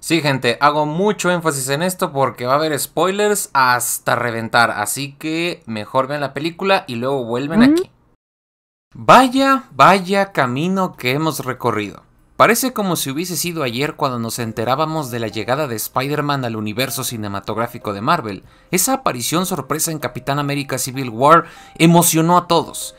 Sí, gente, hago mucho énfasis en esto porque va a haber spoilers hasta reventar, así que mejor vean la película y luego vuelven aquí. Vaya, vaya camino que hemos recorrido. Parece como si hubiese sido ayer cuando nos enterábamos de la llegada de Spider-Man al universo cinematográfico de Marvel. Esa aparición sorpresa en Capitán América Civil War emocionó a todos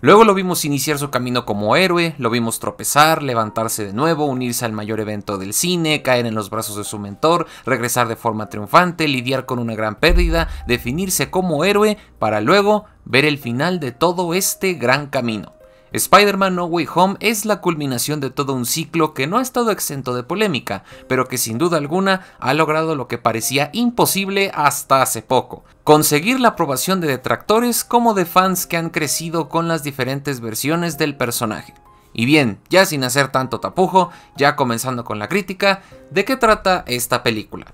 Luego lo vimos iniciar su camino como héroe, lo vimos tropezar, levantarse de nuevo, unirse al mayor evento del cine, caer en los brazos de su mentor, regresar de forma triunfante, lidiar con una gran pérdida, definirse como héroe, para luego ver el final de todo este gran camino. Spider-Man No Way Home es la culminación de todo un ciclo que no ha estado exento de polémica, pero que sin duda alguna ha logrado lo que parecía imposible hasta hace poco, conseguir la aprobación de detractores como de fans que han crecido con las diferentes versiones del personaje. Y bien, ya sin hacer tanto tapujo, ya comenzando con la crítica, ¿de qué trata esta película?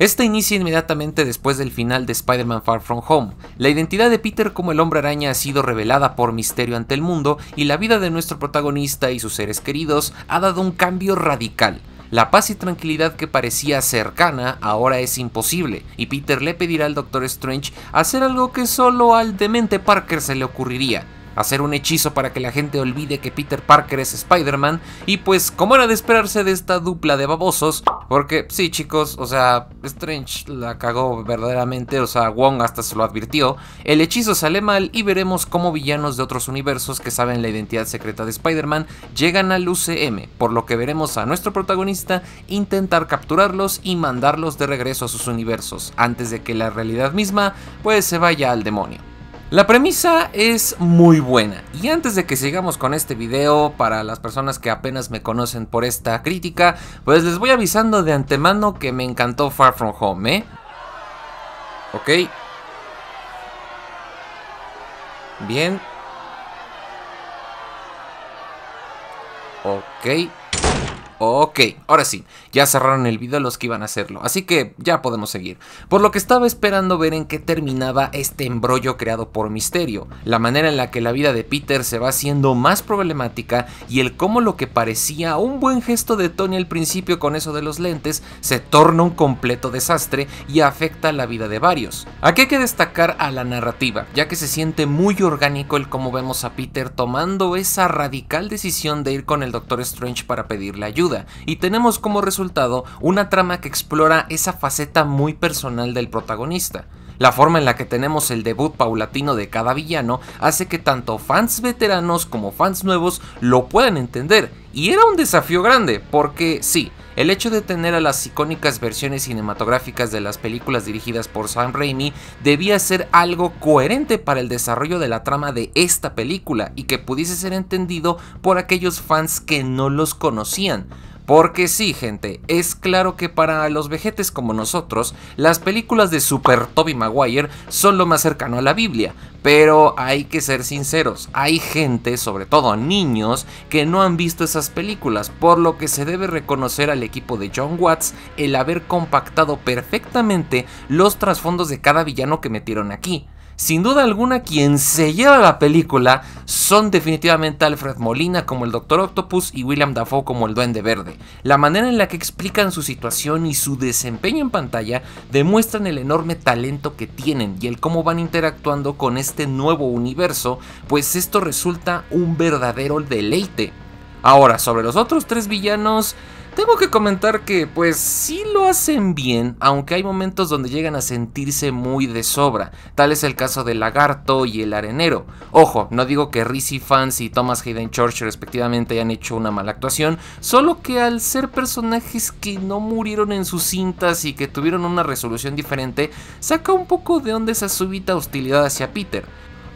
Esta inicia inmediatamente después del final de Spider-Man Far From Home. La identidad de Peter como el hombre araña ha sido revelada por misterio ante el mundo y la vida de nuestro protagonista y sus seres queridos ha dado un cambio radical. La paz y tranquilidad que parecía cercana ahora es imposible, y Peter le pedirá al Doctor Strange hacer algo que solo al demente Parker se le ocurriría, hacer un hechizo para que la gente olvide que Peter Parker es Spider-Man, y pues como era de esperarse de esta dupla de babosos, porque sí, chicos, o sea, Strange la cagó verdaderamente, o sea, Wong hasta se lo advirtió. El hechizo sale mal y veremos cómo villanos de otros universos que saben la identidad secreta de Spider-Man llegan al UCM, por lo que veremos a nuestro protagonista intentar capturarlos y mandarlos de regreso a sus universos, antes de que la realidad misma pues se vaya al demonio. La premisa es muy buena y antes de que sigamos con este video, para las personas que apenas me conocen por esta crítica, pues les voy avisando de antemano que me encantó Far From Home, ¿eh? Ok. Bien. Ok. Ok, ahora sí, ya cerraron el video los que iban a hacerlo, así que ya podemos seguir. Por lo que estaba esperando ver en qué terminaba este embrollo creado por Misterio, la manera en la que la vida de Peter se va haciendo más problemática y el cómo lo que parecía un buen gesto de Tony al principio con eso de los lentes se torna un completo desastre y afecta la vida de varios. Aquí hay que destacar a la narrativa, ya que se siente muy orgánico el cómo vemos a Peter tomando esa radical decisión de ir con el Doctor Strange para pedirle ayuda y tenemos como resultado una trama que explora esa faceta muy personal del protagonista. La forma en la que tenemos el debut paulatino de cada villano hace que tanto fans veteranos como fans nuevos lo puedan entender, y era un desafío grande, porque sí, el hecho de tener a las icónicas versiones cinematográficas de las películas dirigidas por Sam Raimi debía ser algo coherente para el desarrollo de la trama de esta película y que pudiese ser entendido por aquellos fans que no los conocían. Porque sí, gente, es claro que para los vejetes como nosotros, las películas de Super Toby Maguire son lo más cercano a la Biblia, pero hay que ser sinceros, hay gente, sobre todo niños, que no han visto esas películas, por lo que se debe reconocer al equipo de John Watts el haber compactado perfectamente los trasfondos de cada villano que metieron aquí. Sin duda alguna, quien se lleva la película son definitivamente Alfred Molina como el Doctor Octopus y William Dafoe como el Duende Verde. La manera en la que explican su situación y su desempeño en pantalla demuestran el enorme talento que tienen y el cómo van interactuando con este nuevo universo, pues esto resulta un verdadero deleite. Ahora, sobre los otros tres villanos, tengo que comentar que pues sí lo hacen bien, aunque hay momentos donde llegan a sentirse muy de sobra, tal es el caso del lagarto y el arenero. Ojo, no digo que Rizzy Fans y Thomas Hayden Church respectivamente hayan hecho una mala actuación, solo que al ser personajes que no murieron en sus cintas y que tuvieron una resolución diferente, saca un poco de onda esa súbita hostilidad hacia Peter.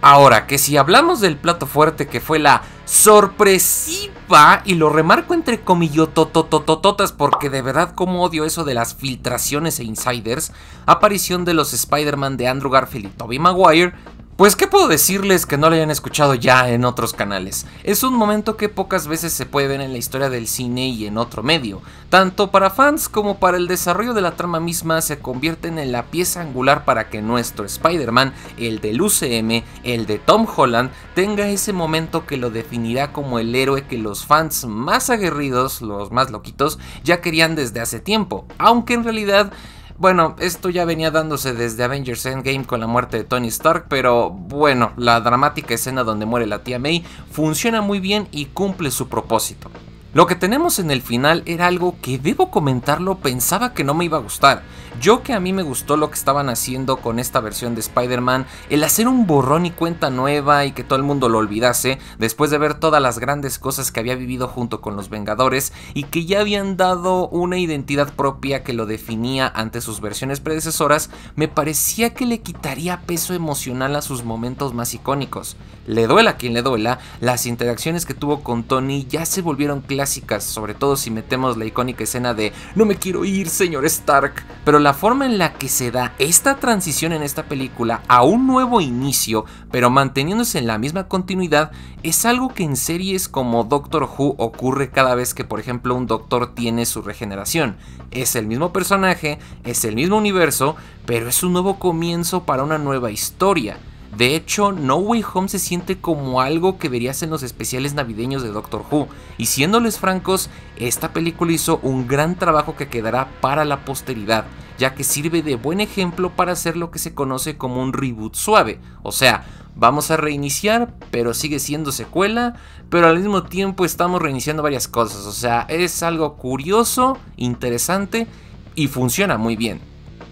Ahora, que si hablamos del plato fuerte que fue la sorpresiva, y lo remarco entre comillototototototas porque de verdad como odio eso de las filtraciones e insiders, aparición de los Spider-Man de Andrew Garfield y Tobey Maguire pues qué puedo decirles que no lo hayan escuchado ya en otros canales. Es un momento que pocas veces se puede ver en la historia del cine y en otro medio. Tanto para fans como para el desarrollo de la trama misma se convierten en la pieza angular para que nuestro Spider-Man, el del UCM, el de Tom Holland, tenga ese momento que lo definirá como el héroe que los fans más aguerridos, los más loquitos, ya querían desde hace tiempo. Aunque en realidad bueno, esto ya venía dándose desde Avengers Endgame con la muerte de Tony Stark, pero bueno, la dramática escena donde muere la tía May funciona muy bien y cumple su propósito. Lo que tenemos en el final era algo que debo comentarlo pensaba que no me iba a gustar, yo que a mí me gustó lo que estaban haciendo con esta versión de Spider-Man, el hacer un borrón y cuenta nueva y que todo el mundo lo olvidase, después de ver todas las grandes cosas que había vivido junto con los Vengadores y que ya habían dado una identidad propia que lo definía ante sus versiones predecesoras, me parecía que le quitaría peso emocional a sus momentos más icónicos. Le duela quien le duela, las interacciones que tuvo con Tony ya se volvieron clásicas, sobre todo si metemos la icónica escena de No me quiero ir, señor Stark, pero la forma en la que se da esta transición en esta película a un nuevo inicio, pero manteniéndose en la misma continuidad, es algo que en series como Doctor Who ocurre cada vez que, por ejemplo, un doctor tiene su regeneración. Es el mismo personaje, es el mismo universo, pero es un nuevo comienzo para una nueva historia. De hecho, No Way Home se siente como algo que verías en los especiales navideños de Doctor Who, y siéndoles francos, esta película hizo un gran trabajo que quedará para la posteridad ya que sirve de buen ejemplo para hacer lo que se conoce como un reboot suave, o sea, vamos a reiniciar, pero sigue siendo secuela, pero al mismo tiempo estamos reiniciando varias cosas, o sea, es algo curioso, interesante y funciona muy bien.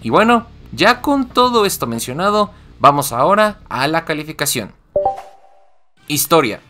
Y bueno, ya con todo esto mencionado, vamos ahora a la calificación. Historia.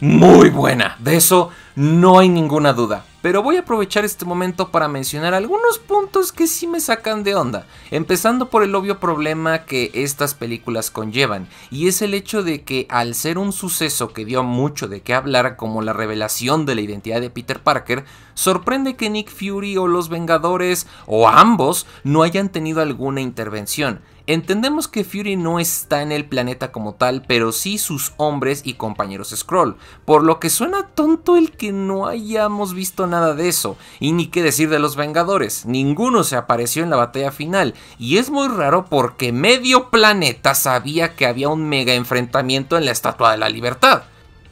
Muy buena, de eso no hay ninguna duda pero voy a aprovechar este momento para mencionar algunos puntos que sí me sacan de onda, empezando por el obvio problema que estas películas conllevan, y es el hecho de que al ser un suceso que dio mucho de qué hablar como la revelación de la identidad de Peter Parker, Sorprende que Nick Fury o los Vengadores o ambos no hayan tenido alguna intervención. Entendemos que Fury no está en el planeta como tal, pero sí sus hombres y compañeros Scroll, por lo que suena tonto el que no hayamos visto nada de eso, y ni qué decir de los Vengadores, ninguno se apareció en la batalla final, y es muy raro porque medio planeta sabía que había un mega enfrentamiento en la Estatua de la Libertad.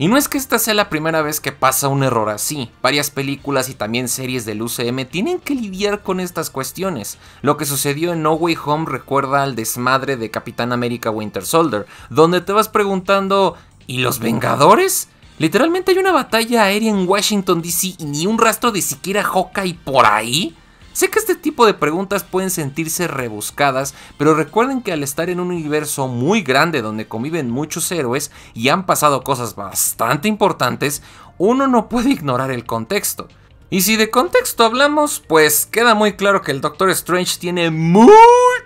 Y no es que esta sea la primera vez que pasa un error así, varias películas y también series del UCM tienen que lidiar con estas cuestiones. Lo que sucedió en No Way Home recuerda al desmadre de Capitán América Winter Soldier, donde te vas preguntando, ¿y los Vengadores? Literalmente hay una batalla aérea en Washington DC y ni un rastro de siquiera Hawkeye por ahí. Sé que este tipo de preguntas pueden sentirse rebuscadas, pero recuerden que al estar en un universo muy grande donde conviven muchos héroes y han pasado cosas bastante importantes, uno no puede ignorar el contexto. Y si de contexto hablamos, pues queda muy claro que el Doctor Strange tiene muy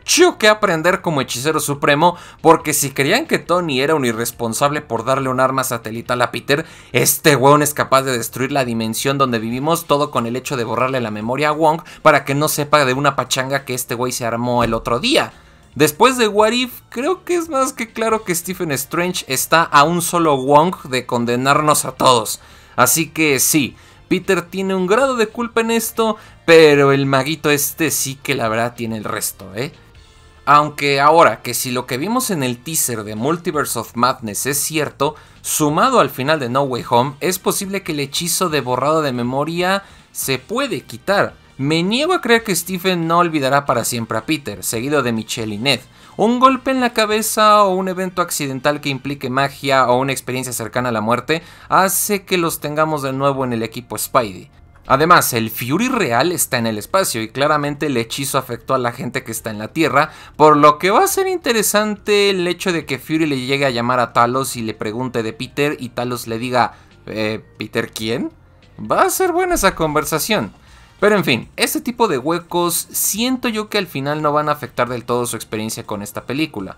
Chío, que aprender como hechicero supremo, porque si creían que Tony era un irresponsable por darle un arma satelital a Peter, este weón es capaz de destruir la dimensión donde vivimos, todo con el hecho de borrarle la memoria a Wong para que no sepa de una pachanga que este wey se armó el otro día. Después de What If, creo que es más que claro que Stephen Strange está a un solo Wong de condenarnos a todos. Así que sí, Peter tiene un grado de culpa en esto, pero el maguito este sí que la verdad tiene el resto, ¿eh? Aunque ahora que si lo que vimos en el teaser de Multiverse of Madness es cierto, sumado al final de No Way Home, es posible que el hechizo de borrado de memoria se puede quitar. Me niego a creer que Stephen no olvidará para siempre a Peter, seguido de Michelle y Ned. Un golpe en la cabeza o un evento accidental que implique magia o una experiencia cercana a la muerte hace que los tengamos de nuevo en el equipo Spidey. Además, el Fury real está en el espacio y claramente el hechizo afectó a la gente que está en la Tierra, por lo que va a ser interesante el hecho de que Fury le llegue a llamar a Talos y le pregunte de Peter y Talos le diga, eh, ¿Peter quién? Va a ser buena esa conversación. Pero en fin, este tipo de huecos siento yo que al final no van a afectar del todo su experiencia con esta película.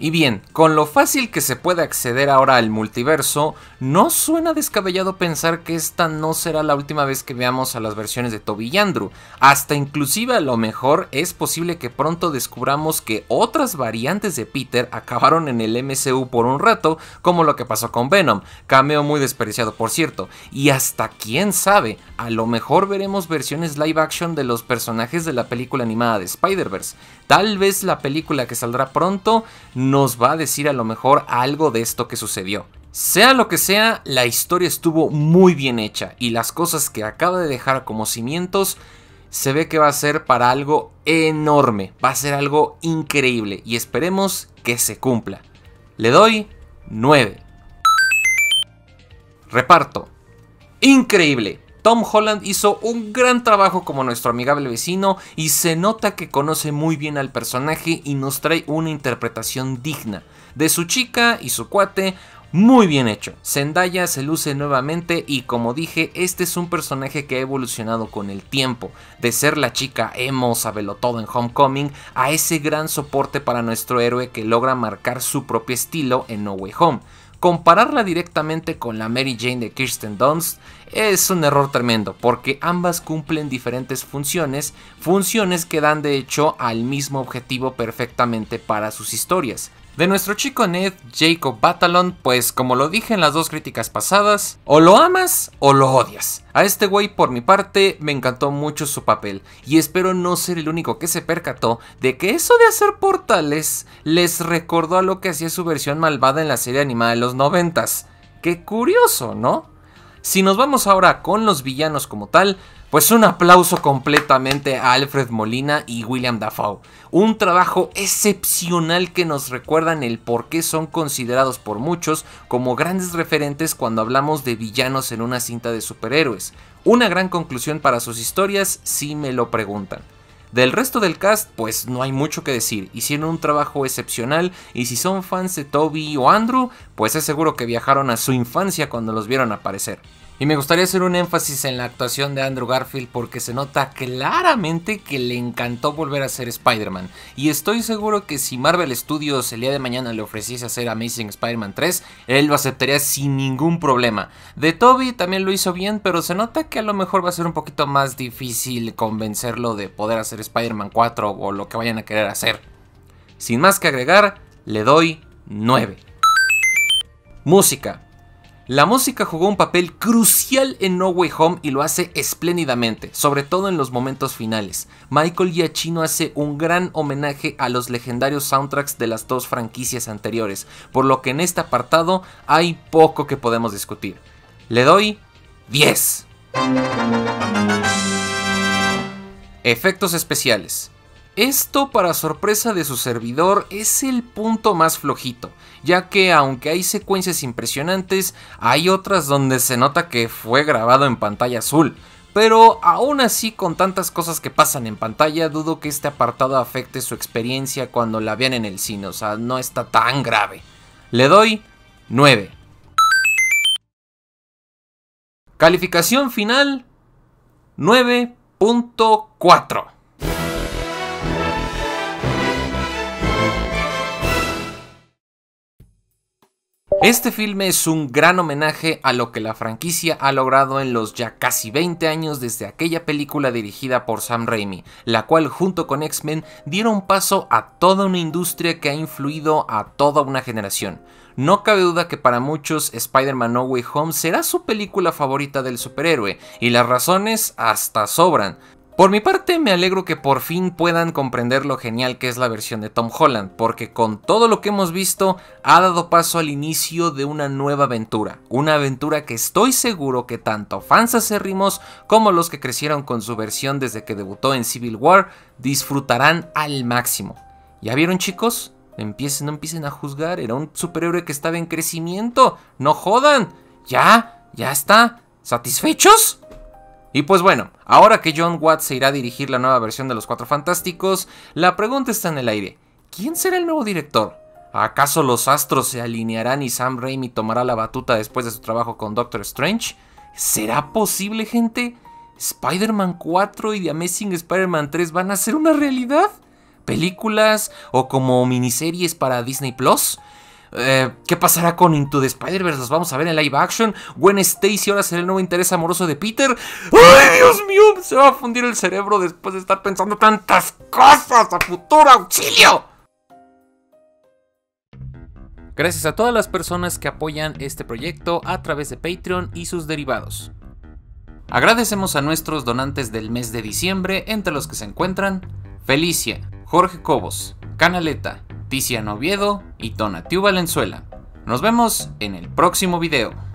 Y bien, con lo fácil que se puede acceder ahora al multiverso, no suena descabellado pensar que esta no será la última vez que veamos a las versiones de Toby y Andrew. Hasta inclusive a lo mejor es posible que pronto descubramos que otras variantes de Peter acabaron en el MCU por un rato, como lo que pasó con Venom, cameo muy despreciado por cierto. Y hasta quién sabe, a lo mejor veremos versiones live action de los personajes de la película animada de Spider-Verse. Tal vez la película que saldrá pronto nos va a decir a lo mejor algo de esto que sucedió. Sea lo que sea, la historia estuvo muy bien hecha y las cosas que acaba de dejar como cimientos se ve que va a ser para algo enorme, va a ser algo increíble y esperemos que se cumpla. Le doy 9. Reparto. Increíble. Tom Holland hizo un gran trabajo como nuestro amigable vecino y se nota que conoce muy bien al personaje y nos trae una interpretación digna de su chica y su cuate. Muy bien hecho. Zendaya se luce nuevamente y como dije, este es un personaje que ha evolucionado con el tiempo, de ser la chica emo todo en Homecoming a ese gran soporte para nuestro héroe que logra marcar su propio estilo en No Way Home. Compararla directamente con la Mary Jane de Kirsten Dunst es un error tremendo, porque ambas cumplen diferentes funciones, funciones que dan de hecho al mismo objetivo perfectamente para sus historias. De nuestro chico Ned, Jacob Batalon, pues como lo dije en las dos críticas pasadas, o lo amas o lo odias. A este güey, por mi parte, me encantó mucho su papel, y espero no ser el único que se percató de que eso de hacer portales les recordó a lo que hacía su versión malvada en la serie animada de los noventas. Qué curioso, ¿no? Si nos vamos ahora con los villanos como tal, pues un aplauso completamente a Alfred Molina y William Dafoe. Un trabajo excepcional que nos recuerdan el por qué son considerados por muchos como grandes referentes cuando hablamos de villanos en una cinta de superhéroes. Una gran conclusión para sus historias si me lo preguntan. Del resto del cast, pues no hay mucho que decir, hicieron un trabajo excepcional y si son fans de Toby o Andrew, pues es seguro que viajaron a su infancia cuando los vieron aparecer. Y me gustaría hacer un énfasis en la actuación de Andrew Garfield porque se nota claramente que le encantó volver a ser Spider-Man. Y estoy seguro que si Marvel Studios el día de mañana le ofreciese hacer Amazing Spider-Man 3, él lo aceptaría sin ningún problema. De Toby también lo hizo bien, pero se nota que a lo mejor va a ser un poquito más difícil convencerlo de poder hacer Spider-Man 4 o lo que vayan a querer hacer. Sin más que agregar, le doy 9. Música. La música jugó un papel crucial en No Way Home y lo hace espléndidamente, sobre todo en los momentos finales. Michael Giacchino hace un gran homenaje a los legendarios soundtracks de las dos franquicias anteriores, por lo que en este apartado hay poco que podemos discutir. Le doy 10. Efectos especiales. Esto, para sorpresa de su servidor, es el punto más flojito, ya que aunque hay secuencias impresionantes, hay otras donde se nota que fue grabado en pantalla azul. Pero aún así, con tantas cosas que pasan en pantalla, dudo que este apartado afecte su experiencia cuando la vean en el cine, o sea, no está tan grave. Le doy 9. Calificación final 9.4. Este filme es un gran homenaje a lo que la franquicia ha logrado en los ya casi 20 años desde aquella película dirigida por Sam Raimi, la cual junto con X-Men dieron paso a toda una industria que ha influido a toda una generación. No cabe duda que para muchos Spider-Man No Way Home será su película favorita del superhéroe, y las razones hasta sobran, por mi parte, me alegro que por fin puedan comprender lo genial que es la versión de Tom Holland, porque con todo lo que hemos visto ha dado paso al inicio de una nueva aventura, una aventura que estoy seguro que tanto fans acérrimos como los que crecieron con su versión desde que debutó en Civil War disfrutarán al máximo. ¿Ya vieron chicos? Empiecen, no empiecen a juzgar, era un superhéroe que estaba en crecimiento, no jodan, ya, ya está, ¿satisfechos? Y pues bueno, ahora que John Watts se irá a dirigir la nueva versión de Los Cuatro Fantásticos, la pregunta está en el aire. ¿Quién será el nuevo director? ¿Acaso los astros se alinearán y Sam Raimi tomará la batuta después de su trabajo con Doctor Strange? ¿Será posible, gente? ¿Spider-Man 4 y The Amazing Spider-Man 3 van a ser una realidad? ¿Películas o como miniseries para Disney Plus? Eh, ¿Qué pasará con Into the Spider-Verse? ¿Los vamos a ver en live action? ¿Gwen Stacy ahora será el nuevo interés amoroso de Peter? ¡Ay, Dios mío! Se va a fundir el cerebro después de estar pensando tantas cosas a futuro auxilio. Gracias a todas las personas que apoyan este proyecto a través de Patreon y sus derivados. Agradecemos a nuestros donantes del mes de diciembre, entre los que se encuentran Felicia, Jorge Cobos, Canaleta, Tiziano Noviedo y Tonatiuh Valenzuela. Nos vemos en el próximo video.